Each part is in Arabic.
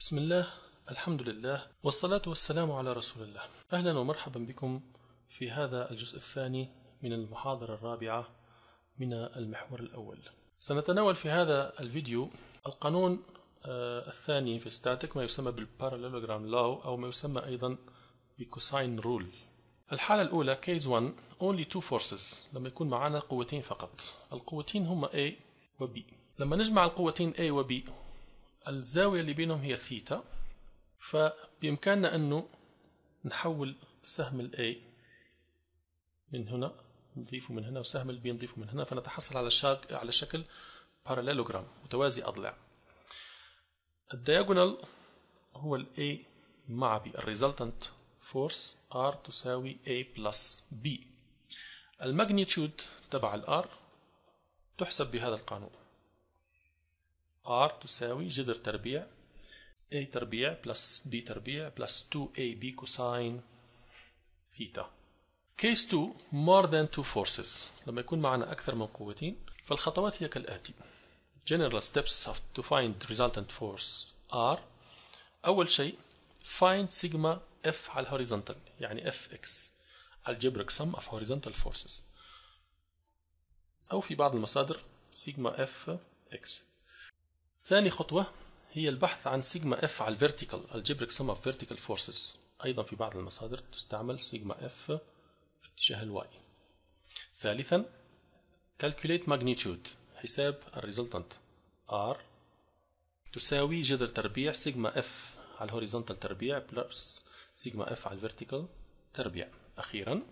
بسم الله الحمد لله والصلاة والسلام على رسول الله أهلا ومرحبا بكم في هذا الجزء الثاني من المحاضرة الرابعة من المحور الأول سنتناول في هذا الفيديو القانون آه، الثاني في ستاتيك ما يسمى بالباراليلوجرام لاو أو ما يسمى أيضا بكوساين رول الحالة الأولى كيس 1 only two forces لما يكون معنا قوتين فقط القوتين هما A و B لما نجمع القوتين A و B الزاوية اللي بينهم هي ثيتا فبإمكاننا أنه نحول سهم الـ A من هنا نضيفه من هنا وسهم الـ B نضيفه من هنا فنتحصل على شاك على شكل باراليلوجرام متوازي أضلاع الدياجونال هو الـ A مع B الريزلتنت فورس R تساوي A بلس B الماجنيتيود تبع الـ R تحسب بهذا القانون R تساوي جذر تربيع a تربيع بلس d تربيع بلس 2ab كوساين ثيتا كيس 2 more than two forces لما يكون معنا أكثر من قوتين فالخطوات هي كالآتي general steps to find resultant force R أول شيء find sigma F على الهوريزونتال يعني Fx algebraic sum of horizontal forces أو في بعض المصادر sigma Fx ثاني خطوة هي البحث عن سيجما اف على الفيرتيكال الجبريك سم اوف فيرتيكال فورسز ايضا في بعض المصادر تستعمل سيجما اف في اتجاه الواي ثالثا calculate magnitude حساب الريزلتنت R تساوي جذر تربيع سيجما اف على الهوريزونتال تربيع بلس سيجما اف على الفيرتيكال تربيع اخيرا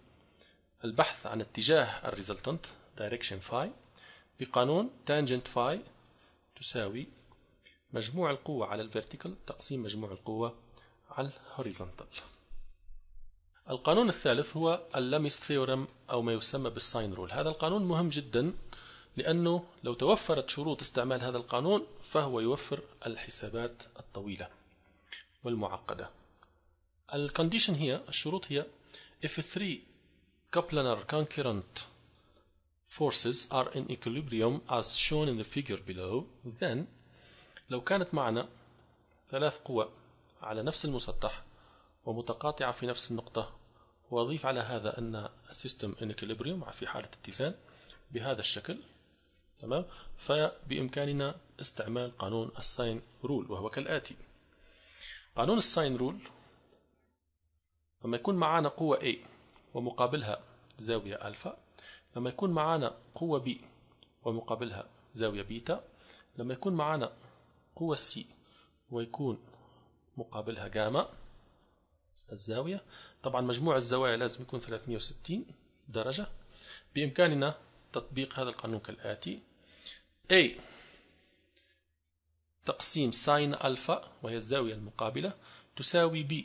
البحث عن اتجاه الريزلتنت direction phi بقانون tangent phi تساوي مجموع القوة على الفيرتيكال تقسيم مجموع القوة على الهوريزونتال القانون الثالث هو اللاميس ثيورم أو ما يسمى بالساين رول هذا القانون مهم جدا لأنه لو توفرت شروط استعمال هذا القانون فهو يوفر الحسابات الطويلة والمعقدة الكونديشن هي الشروط هي if three coplanar concurrent forces are in equilibrium as shown in the figure below then لو كانت معنا ثلاث قوى على نفس المسطح ومتقاطعة في نفس النقطة وأضيف على هذا أن السيستم in equilibrium في حالة اتزان بهذا الشكل تمام فبإمكاننا استعمال قانون الساين رول وهو كالآتي قانون الساين رول لما يكون معانا قوة A ومقابلها زاوية ألفا لما يكون معانا قوة بي ومقابلها زاوية بيتا لما يكون معانا قوة سي ويكون مقابلها جاما الزاوية طبعا مجموع الزوايا لازم يكون 360 درجة بإمكاننا تطبيق هذا القانون كالآتي A تقسيم ساين ألفا وهي الزاوية المقابلة تساوي B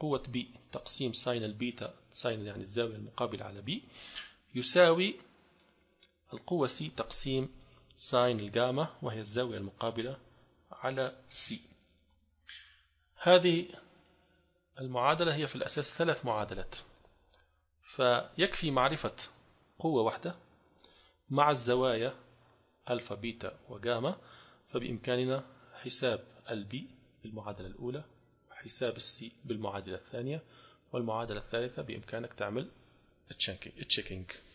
قوة B تقسيم ساين البيتا ساين يعني الزاوية المقابلة على B يساوي القوة سي تقسيم ساين الجاما وهي الزاوية المقابلة على سي هذه المعادلة هي في الأساس ثلاث معادلات فيكفي معرفة قوة واحدة مع الزوايا ألفا بيتا وجاما فبإمكاننا حساب البي بالمعادلة الأولى وحساب السي بالمعادلة الثانية والمعادلة الثالثة بإمكانك تعمل التشيكينج